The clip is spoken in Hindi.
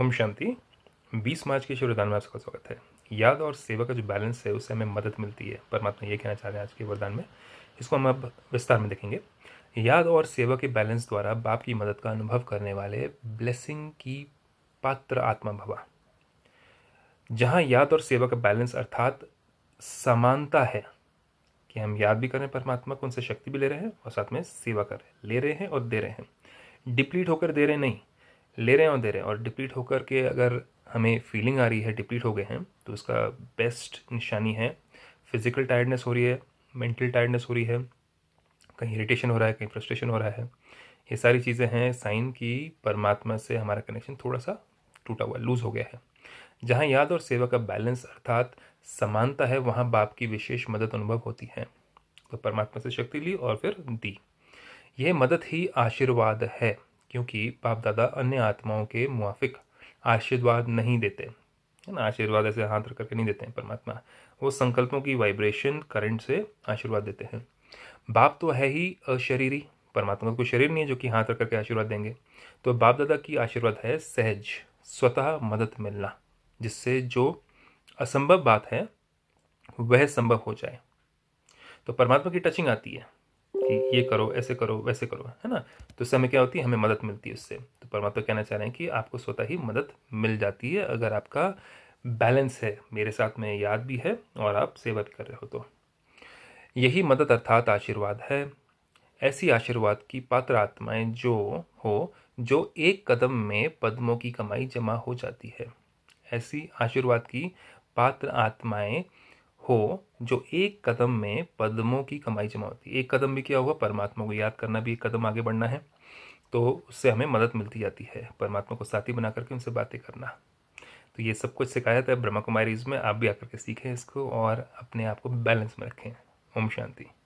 ओम शांति 20 मार्च के शुरुदान में आपका स्वागत है याद और सेवा का जो बैलेंस है उससे हमें मदद मिलती है परमात्मा ये कहना चाह रहे हैं आज के वरदान में इसको हम अब विस्तार में देखेंगे याद और सेवा के बैलेंस द्वारा बाप की मदद का अनुभव करने वाले ब्लेसिंग की पात्र आत्मा भवा जहाँ याद और सेवा का बैलेंस अर्थात समानता है कि हम याद भी करें परमात्मा को उनसे शक्ति भी ले रहे हैं और साथ में सेवा कर रहे हैं ले रहे हैं और दे रहे हैं डिप्लीट होकर दे रहे नहीं ले रहे हैं और दे रहे हैं और डिप्लीट होकर के अगर हमें फीलिंग आ रही है डिप्लीट हो गए हैं तो इसका बेस्ट निशानी है फिज़िकल टायर्डनेस हो रही है मेंटल टायर्डनेस हो रही है कहीं इरिटेशन हो रहा है कहीं फ्रस्ट्रेशन हो रहा है ये सारी चीज़ें हैं साइन की परमात्मा से हमारा कनेक्शन थोड़ा सा टूटा हुआ लूज़ हो गया है जहाँ याद और सेवा का बैलेंस अर्थात समानता है वहाँ बाप की विशेष मदद अनुभव होती है तो परमात्मा से शक्ति ली और फिर दी यह मदद ही आशीर्वाद है क्योंकि बाप दादा अन्य आत्माओं के मुआफिक आशीर्वाद नहीं देते है ना आशीर्वाद ऐसे हाथ रख करके नहीं देते हैं परमात्मा वो संकल्पों की वाइब्रेशन करंट से आशीर्वाद देते हैं बाप तो है ही अशरीरी परमात्मा का कोई शरीर नहीं है जो कि हाथ रख करके आशीर्वाद देंगे तो बाप दादा की आशीर्वाद है सहज स्वतः मदद मिलना जिससे जो असंभव बात है वह संभव हो जाए तो परमात्मा की टचिंग आती है कि ये करो ऐसे करो वैसे करो है ना तो उससे हमें क्या होती है हमें मदद मिलती है उससे तो परमात्मा कहना चाह रहे हैं कि आपको स्वतः ही मदद मिल जाती है अगर आपका बैलेंस है मेरे साथ में याद भी है और आप सेवा भी कर रहे हो तो यही मदद अर्थात आशीर्वाद है ऐसी आशीर्वाद की पात्र आत्माएं जो हो जो एक कदम में पद्मों की कमाई जमा हो जाती है ऐसी आशीर्वाद की पात्र आत्माएं हो जो एक कदम में पद्मों की कमाई जमा होती है एक कदम भी क्या होगा परमात्मा को याद करना भी एक कदम आगे बढ़ना है तो उससे हमें मदद मिलती जाती है परमात्मा को साथी बना करके उनसे बातें करना तो ये सब कुछ सिखाया था ब्रह्मा कुमारीज में आप भी आकर के सीखें इसको और अपने आप को बैलेंस में रखें ओम शांति